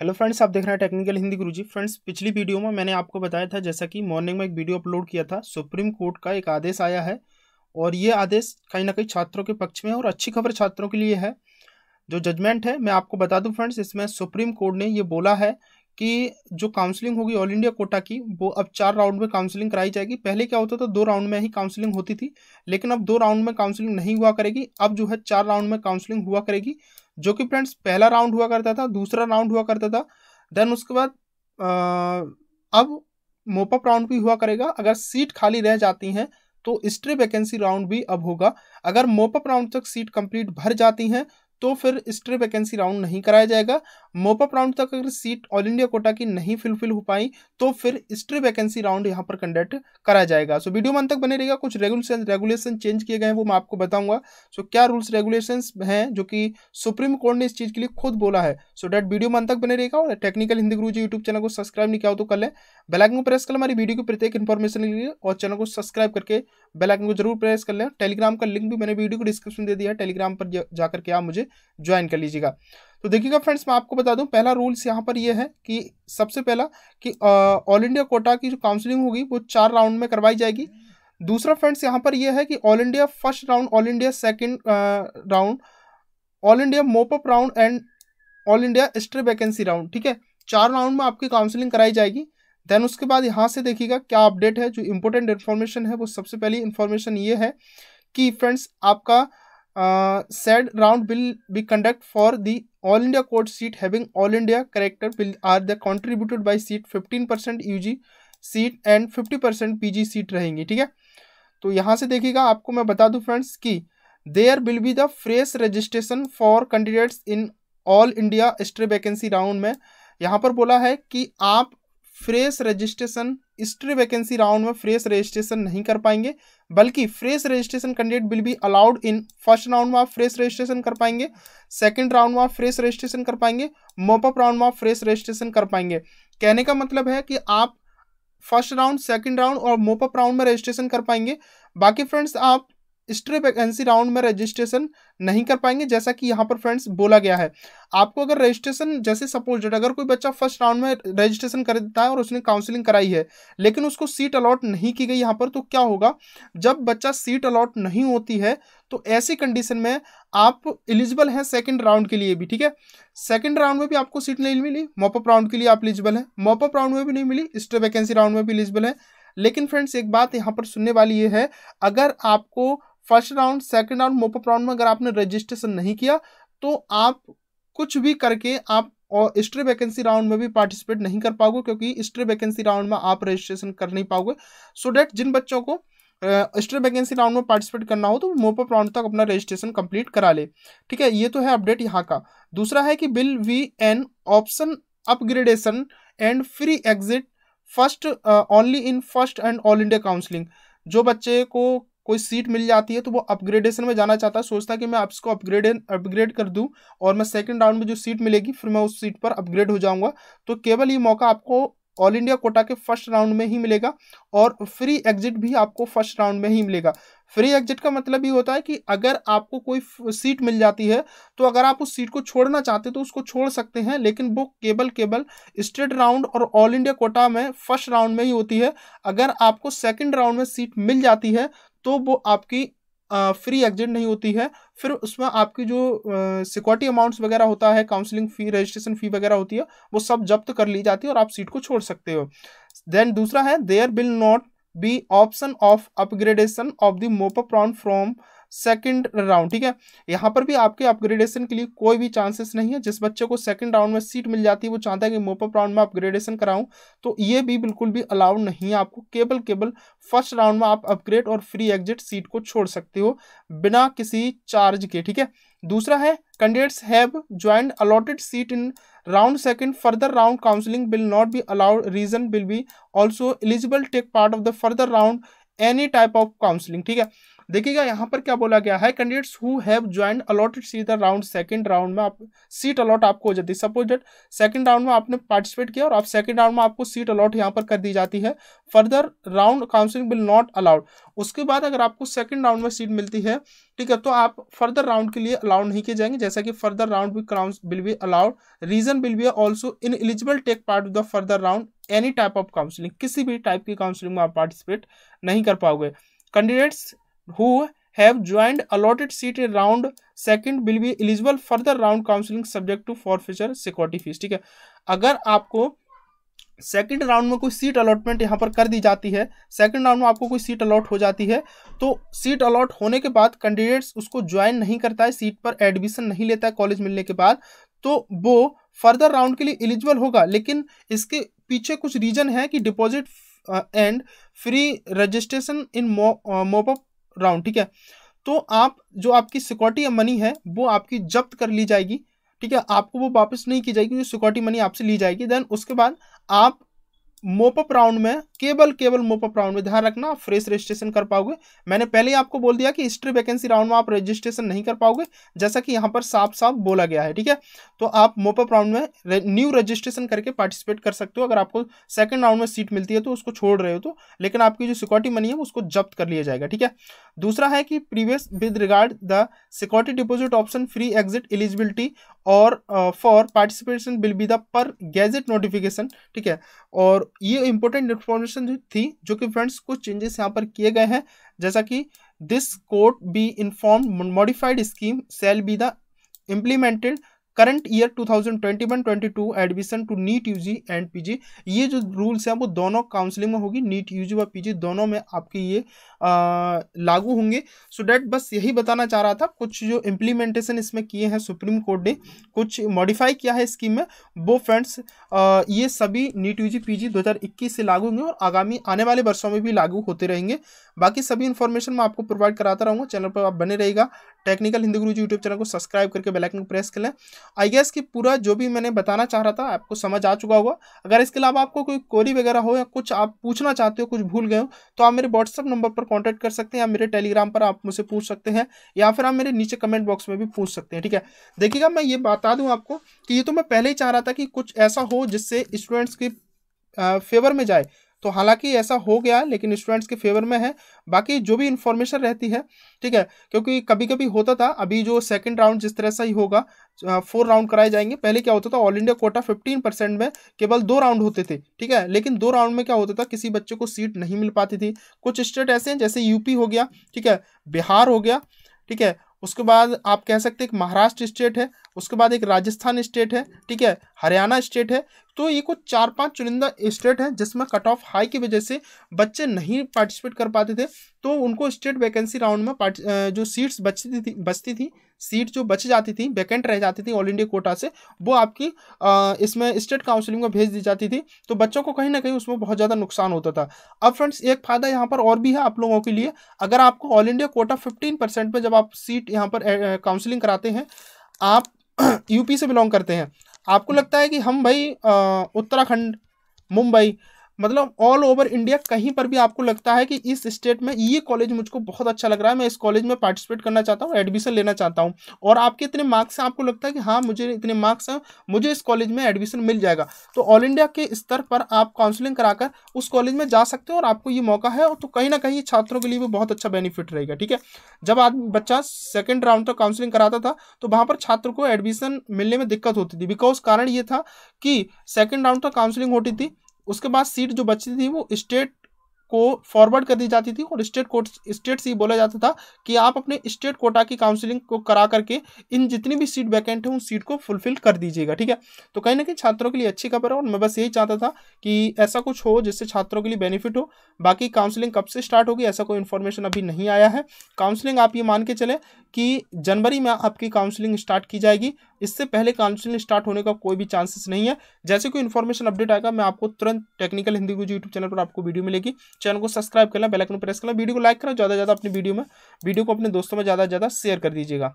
hello friends आप देख रहे हैं टेक्निकल हिंदी गुरुजी फ्रेंड्स पिछली वीडियो में मैंने आपको बताया था जैसा कि मॉर्निंग में एक वीडियो अपलोड किया था सुप्रीम कोर्ट का एक आदेश आया है और ये आदेश कहीं ना कहीं छात्रों के पक्ष में है और अच्छी खबर छात्रों के लिए है जो जजमेंट है मैं आपको बता दूँ फ्रेंड्स इसमें सुप्रीम कोर्ट ने ये बोला है कि जो काउंसलिंग होगी ऑल इंडिया कोटा की वो अब चार राउंड में काउंसलिंग कराई जाएगी पहले क्या होता था दो राउंड में ही काउंसलिंग होती थी लेकिन अब दो राउंड में काउंसलिंग नहीं हुआ करेगी अब जो है चार राउंड में काउंसलिंग हुआ करेगी जो कि फ्रेंड्स पहला राउंड हुआ करता था दूसरा राउंड हुआ करता था देन उसके बाद अब मोपअप राउंड भी हुआ करेगा अगर सीट खाली रह जाती हैं तो स्ट्री वैकेंसी राउंड भी अब होगा अगर मोपअप राउंड तक सीट कंप्लीट भर जाती हैं तो फिर स्ट्रे वैकेंसी राउंड नहीं कराया जाएगा मोपअप राउंड तक अगर सीट ऑल इंडिया कोटा की नहीं फुलफिल हो पाई तो फिर स्ट्रे वैकेंसी राउंड यहां पर कंडक्ट कराया जाएगा सो वीडियो मन तक बने रहेगा कुछ रेगुलेशन रेगुलेशन चेंज किए गए हैं वो मैं आपको बताऊंगा सो क्या रूल्स रेगुलेशन हैं जो कि सुप्रीम कोर्ट ने इस चीज़ के लिए खुद बोला है सो डेट वीडियो मन तक बने रहेगा और technical Hindi Guru ji YouTube channel को सब्सक्राइब नहीं किया हो तो कर लें बेलाइकन को प्रेस कर हमारी वीडियो की प्रत्येक इन्फॉर्मेशन के लिए और चैनल को सब्सक्राइब करके बेलाइकन को जरूर प्रेस कर लें टेलीग्राम का लिंक भी मैंने वीडियो को डिस्क्रिप्शन दे दिया है टेलीग्राम पर जाकर के आप मुझे ज्वाइन कर लीजिएगा तो देखिएगा फ्रेंड्स मैं आपको बता दूं पहला रूल्स यहाँ पर ये यह है कि सबसे पहला कि ऑल इंडिया कोटा की जो काउंसलिंग होगी वो चार राउंड में करवाई जाएगी दूसरा फ्रेंड्स यहाँ पर ये यह है कि all India first round all India second round all India mop up round and all India stray vacancy round ठीक है चार राउंड में आपकी काउंसलिंग कराई जाएगी देन उसके बाद यहाँ से देखिएगा क्या अपडेट है जो इम्पोर्टेंट इन्फॉर्मेशन है वो सबसे पहली इन्फॉर्मेशन ये है कि फ्रेंड्स आपका सेड round will be conduct for the all India quota seat having all India character will are the contributed by seat fifteen percent U G seat and fifty percent P G seat रहेंगी ठीक है तो यहाँ से देखिएगा आपको मैं बता दूँ फ्रेंड्स कि there will be the fresh registration for candidates in all India stray vacancy round में यहाँ पर बोला है कि आप fresh registration stray vacancy round में फ्रेश रजिस्ट्रेशन नहीं कर पाएंगे बल्कि fresh registration candidate will be allowed in first round में आप फ्रेश रजिस्ट्रेशन कर पाएंगे सेकंड राउंड में आप फ्रेश रजिस्ट्रेशन कर पाएंगे मोपअप राउंड में आप फ्रेश रजिस्ट्रेशन कर पाएंगे कहने का मतलब है कि आप फर्स्ट राउंड सेकेंड राउंड और मोपअप राउंड में रजिस्ट्रेशन कर पाएंगे बाकी फ्रेंड्स आप स्ट्रे वैकेंसी राउंड में रजिस्ट्रेशन नहीं कर पाएंगे जैसा कि यहाँ पर फ्रेंड्स बोला गया है आपको अगर रजिस्ट्रेशन जैसे सपोज अगर कोई बच्चा फर्स्ट राउंड में रजिस्ट्रेशन कर देता है और उसने काउंसलिंग कराई है लेकिन उसको सीट अलॉट नहीं की गई यहाँ पर तो क्या होगा जब बच्चा सीट अलॉट नहीं होती है तो ऐसी कंडीशन में आप एलिजिबल हैं सेकेंड राउंड के लिए भी ठीक है सेकेंड राउंड में भी आपको सीट नहीं मिली मॉपअप राउंड के लिए आप एलिजिबल हैं मॉपअप राउंड में भी नहीं मिली स्ट्रे वैकेंसी राउंड में भी एलिजिबल है लेकिन फ्रेंड्स एक बात यहाँ पर सुनने वाली ये है अगर आपको first round second round mop up round में अगर आपने रजिस्ट्रेशन नहीं किया तो आप कुछ भी करके आप और स्ट्री वैकेंसी राउंड में भी पार्टिसिपेट नहीं कर पाओगे क्योंकि स्ट्री वैकेंसी राउंड में आप रजिस्ट्रेशन कर नहीं पाओगे सो so डैट जिन बच्चों को स्ट्री वैकेंसी राउंड में पार्टिसिपेट करना हो तो मोपअप राउंड तक अपना रजिस्ट्रेशन कंप्लीट करा ले ठीक है ये तो है अपडेट यहाँ का दूसरा है कि will be an option upgradation and free exit first only in first and all India counselling जो बच्चे को कोई सीट मिल जाती है तो वो अपग्रेडेशन में जाना चाहता है सोचता है कि मैं इसको अपग्रेड अपग्रेड कर दूं और मैं सेकंड राउंड में जो सीट मिलेगी फिर मैं उस सीट पर अपग्रेड हो जाऊंगा तो केवल ये मौका आपको ऑल इंडिया कोटा के फर्स्ट राउंड में ही मिलेगा और फ्री एग्जिट भी आपको फर्स्ट राउंड में ही मिलेगा फ्री एग्जिट का मतलब ये होता है कि अगर आपको कोई सीट मिल जाती है तो अगर आप उस सीट को छोड़ना चाहते हैं तो उसको छोड़ सकते हैं लेकिन वो केवल केवल स्टेट राउंड और ऑल इंडिया कोटा में फर्स्ट राउंड में ही होती है अगर आपको सेकंड राउंड में सीट मिल जाती है तो वो आपकी फ्री एग्जिट नहीं होती है फिर उसमें आपकी जो सिक्योरिटी अमाउंट्स वगैरह होता है काउंसलिंग फ़ी रजिस्ट्रेशन फ़ी वगैरह होती है वो सब जब्त कर ली जाती है और आप सीट को छोड़ सकते हो देन दूसरा है there will not be option of upgradation of the mop up from second round ठीक है यहाँ पर भी आपके अपग्रेडेशन के लिए कोई भी चांसेस नहीं है जिस बच्चे को सेकंड राउंड में सीट मिल जाती है वो चाहता है कि मोपअप राउंड में अपग्रेडेशन कराऊं तो ये भी बिल्कुल भी अलाउड नहीं है आपको केवल केवल फर्स्ट राउंड में आप अपग्रेड और फ्री एग्जिट सीट को छोड़ सकते हो बिना किसी चार्ज के ठीक है दूसरा है candidates have join allotted seat in round second further round counselling will not be allowed reason will be also eligible take part of the further round any type of counselling ठीक है देखिएगा यहाँ पर क्या बोला गया है candidates who have join allotted seat round second round में आप सीट अलॉट आपको हो जाती है सपोज डेट सेकंड राउंड में आपने पार्टिसिपेट किया और आप सेकंड राउंड में आपको सीट अलॉट यहाँ पर कर दी जाती है further round counselling will not allowed उसके बाद अगर आपको सेकंड राउंड में सीट मिलती है ठीक है तो आप फर्दर राउंड के लिए अलाउड नहीं किए जाएंगे जैसा कि further round will be allowed reason will be also ineligible take part of the further round any type of counselling किसी भी टाइप की काउंसलिंग में आप पार्टिसिपेट नहीं कर पाओगे candidates who have joined allotted seat in round second will be eligible further round counselling subject to for future security fees ठीक है अगर आपको सेकेंड राउंड में कोई सीट अलॉटमेंट यहाँ पर कर दी जाती है सेकेंड राउंड में आपको कोई सीट अलॉट हो जाती है तो सीट अलॉट होने के बाद कैंडिडेट्स उसको ज्वाइन नहीं करता है सीट पर एडमिशन नहीं लेता है कॉलेज मिलने के बाद तो वो फर्दर राउंड के लिए एलिजिबल होगा लेकिन इसके पीछे कुछ रीजन है कि deposit and free registration in mop up round ठीक है तो आप जो आपकी सिक्योरिटी मनी है वो आपकी जब्त कर ली जाएगी ठीक है आपको वो वापस नहीं की जाएगी क्योंकि सिक्योरिटी मनी आपसे ली जाएगी देन उसके बाद आप मोपअप राउंड में केवल केवल मोपअप राउंड में ध्यान रखना फ्रेश रजिस्ट्रेशन कर पाओगे मैंने पहले ही आपको बोल दिया कि हिस्ट्री वैकेंसी राउंड में आप रजिस्ट्रेशन नहीं कर पाओगे जैसा कि यहाँ पर साफ साफ बोला गया है ठीक है तो आप मोपअप राउंड में न्यू रजिस्ट्रेशन करके पार्टिसिपेट कर सकते हो अगर आपको सेकेंड राउंड में सीट मिलती है तो उसको छोड़ रहे हो तो लेकिन आपकी जो सिक्योरिटी मनी है उसको जब्त कर लिया जाएगा ठीक है दूसरा है कि previous with regard the security deposit option free exit eligibility और for participation will be the per gazette notification ठीक है और ये इंपॉर्टेंट इन्फॉर्मेशन कंडीशन थी जो कि फ्रेंड्स कुछ चेंजेस यहाँ पर किए गए हैं जैसा कि this court be inform modified scheme shall be the implemented current year 2021-22 admission to NEET UG and PG ये जो रूल्स हैं वो दोनों काउंसलिंग में होगी नीट यूजी व पीजी दोनों में आपके ये लागू होंगे सो डेट डैट बस यही बताना चाह रहा था कुछ जो इम्प्लीमेंटेशन इसमें किए हैं सुप्रीम कोर्ट ने कुछ मॉडिफाई किया है स्कीम में वो फ्रेंड्स ये सभी NEET U G P G से लागू होंगे और आगामी आने वाले वर्षों में भी लागू होते रहेंगे बाकी सभी इन्फॉर्मेशन मैं आपको प्रोवाइड कराता रहूँगा चैनल पर आप बने रहेगा technical Hindi Guru YouTube channel को सब्सक्राइब करके बेलाइकन प्रेस कर लें आई गेस कि पूरा जो भी मैंने बताना चाह रहा था आपको समझ आ चुका होगा अगर इसके अलावा आपको कोई क्वेरी वगैरह हो या कुछ आप पूछना चाहते हो कुछ भूल गए हो तो आप मेरे व्हाट्सअप नंबर पर कॉन्टैक्ट कर सकते हैं या मेरे टेलीग्राम पर आप मुझसे पूछ सकते हैं या फिर आप मेरे नीचे कमेंट बॉक्स में भी पूछ सकते हैं ठीक है देखिएगा मैं ये बता दूँ आपको कि ये तो मैं पहले ही चाह रहा था कि कुछ ऐसा हो जिससे स्टूडेंट्स की फेवर में जाए तो हालांकि ऐसा हो गया लेकिन स्टूडेंट्स के फेवर में है बाकी जो भी इन्फॉर्मेशन रहती है ठीक है क्योंकि कभी कभी होता था अभी जो सेकंड राउंड जिस तरह से ही होगा फोर राउंड कराए जाएंगे पहले क्या होता था all India quota fifteen percent में केवल दो राउंड होते थे ठीक है लेकिन दो राउंड में क्या होता था किसी बच्चे को सीट नहीं मिल पाती थी कुछ स्टेट ऐसे हैं जैसे यूपी हो गया ठीक है बिहार हो गया ठीक है उसके बाद आप कह सकते हैं महाराष्ट्र स्टेट है उसके बाद एक राजस्थान स्टेट है ठीक है हरियाणा स्टेट है तो ये कुछ चार पांच चुनिंदा स्टेट हैं जिसमें कट ऑफ हाई की वजह से बच्चे नहीं पार्टिसिपेट कर पाते थे तो उनको स्टेट वैकेंसी राउंड में जो सीट्स बचती थी बचती थी सीट जो बच जाती थी वैकेंट रह जाती थी ऑल इंडिया कोटा से वो आपकी आ, इसमें स्टेट काउंसिलिंग में भेज दी जाती थी तो बच्चों को कहीं ना कहीं उसमें बहुत ज़्यादा नुकसान होता था अब फ्रेंड्स एक फ़ायदा यहाँ पर और भी है आप लोगों के लिए अगर आपको all India quota fifteen percent में जब आप सीट यहाँ पर काउंसिलिंग कराते हैं आप यूपी से बिलोंग करते हैं आपको लगता है कि हम भाई उत्तराखंड मुंबई मतलब ऑल ओवर इंडिया कहीं पर भी आपको लगता है कि इस स्टेट में ये कॉलेज मुझको बहुत अच्छा लग रहा है मैं इस कॉलेज में पार्टिसिपेट करना चाहता हूँ एडमिशन लेना चाहता हूँ और आपके इतने मार्क्स हैं आपको लगता है कि हाँ मुझे इतने मार्क्स हैं मुझे इस कॉलेज में एडमिशन मिल जाएगा तो ऑल इंडिया के स्तर पर आप काउंसलिंग कराकर उस कॉलेज में जा सकते हो और आपको ये मौका है और तो कहीं ना कहीं छात्रों के लिए भी बहुत अच्छा बेनिफिट रहेगा ठीक है जब आदमी बच्चा सेकेंड राउंड तक काउंसलिंग कराता था तो वहाँ पर छात्र को एडमिशन मिलने में दिक्कत होती थी बिकॉज कारण ये था कि सेकेंड राउंड तक काउंसलिंग होती थी उसके बाद सीट जो बचती थी वो स्टेट को फॉरवर्ड कर दी जाती थी और स्टेट कोर्ट स्टेट से बोला जाता था कि आप अपने स्टेट कोटा की काउंसिलिंग को करा करके इन जितनी भी सीट वैकेंट है उन सीट को फुलफिल कर दीजिएगा ठीक है तो कहीं ना कहीं छात्रों के लिए अच्छी खबर है और मैं बस यही चाहता था कि ऐसा कुछ हो जिससे छात्रों के लिए बेनिफिट हो बाकी काउंसिलिंग कब से स्टार्ट होगी ऐसा कोई इन्फॉर्मेशन अभी नहीं आया है काउंसिलिंग आप ये मान के चले कि जनवरी में आपकी काउंसलिंग स्टार्ट की जाएगी इससे पहले काउंसलिंग स्टार्ट होने का कोई भी चांसेस नहीं है जैसे कोई इन्फॉर्मेशन अपडेट आएगा मैं आपको तुरंत टेक्निकल हिंदी गुरु यूट्यूब चैनल पर आपको वीडियो मिलेगी चैनल को सब्सक्राइब करना बेलाइकन प्रेस करना वीडियो को लाइक करना ज़्यादा ज़्यादा अपनी वीडियो में वीडियो को अपने दोस्तों में ज़्यादा से ज़्यादा शेयर कर दीजिएगा